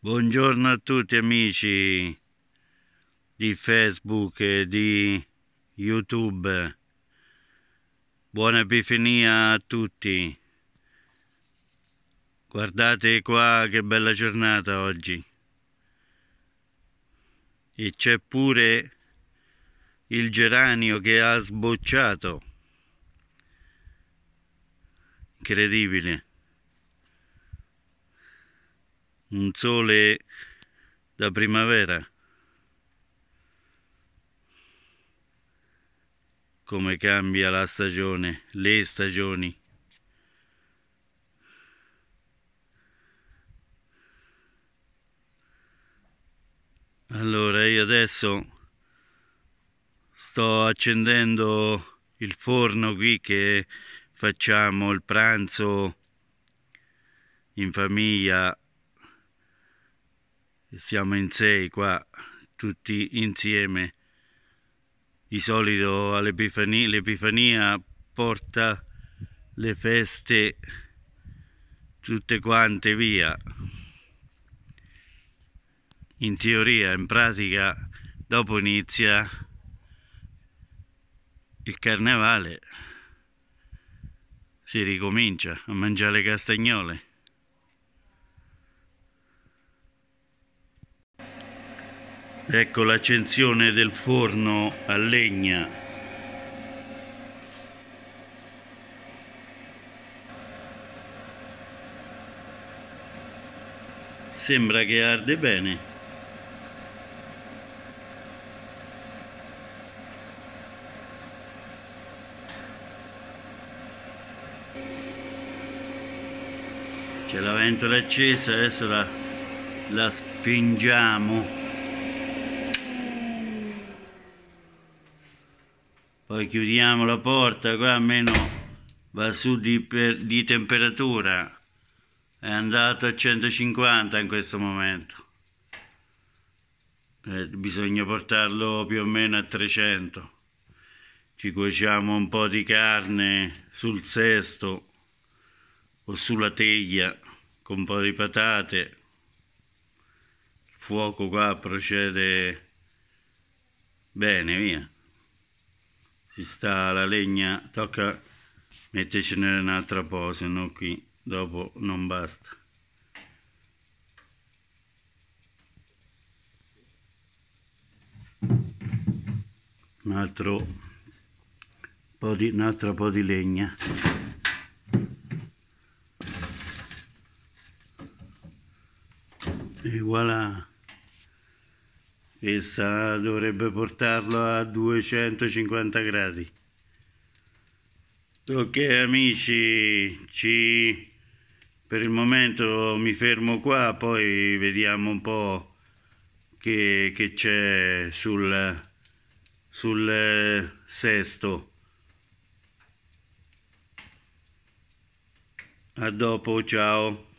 Buongiorno a tutti amici di Facebook e di YouTube. Buona Epifania a tutti. Guardate qua che bella giornata oggi. E c'è pure il geranio che ha sbocciato. Incredibile un sole da primavera come cambia la stagione le stagioni allora io adesso sto accendendo il forno qui che facciamo il pranzo in famiglia siamo in sei qua tutti insieme di solito all'epifania l'epifania porta le feste tutte quante via in teoria in pratica dopo inizia il carnevale si ricomincia a mangiare le castagnole Ecco l'accensione del forno a legna. Sembra che arde bene. C'è la ventola accesa, adesso la, la spingiamo. poi chiudiamo la porta qua almeno va su di, per, di temperatura è andato a 150 in questo momento eh, bisogna portarlo più o meno a 300 ci cuociamo un po' di carne sul sesto o sulla teglia con un po' di patate il fuoco qua procede bene via ci sta la legna, tocca mettercene un'altra po', se no qui dopo non basta. Un altro po' di, un'altra po' di legna. E voilà questa dovrebbe portarlo a 250 gradi ok amici ci per il momento mi fermo qua poi vediamo un po' che c'è sul, sul eh, sesto a dopo ciao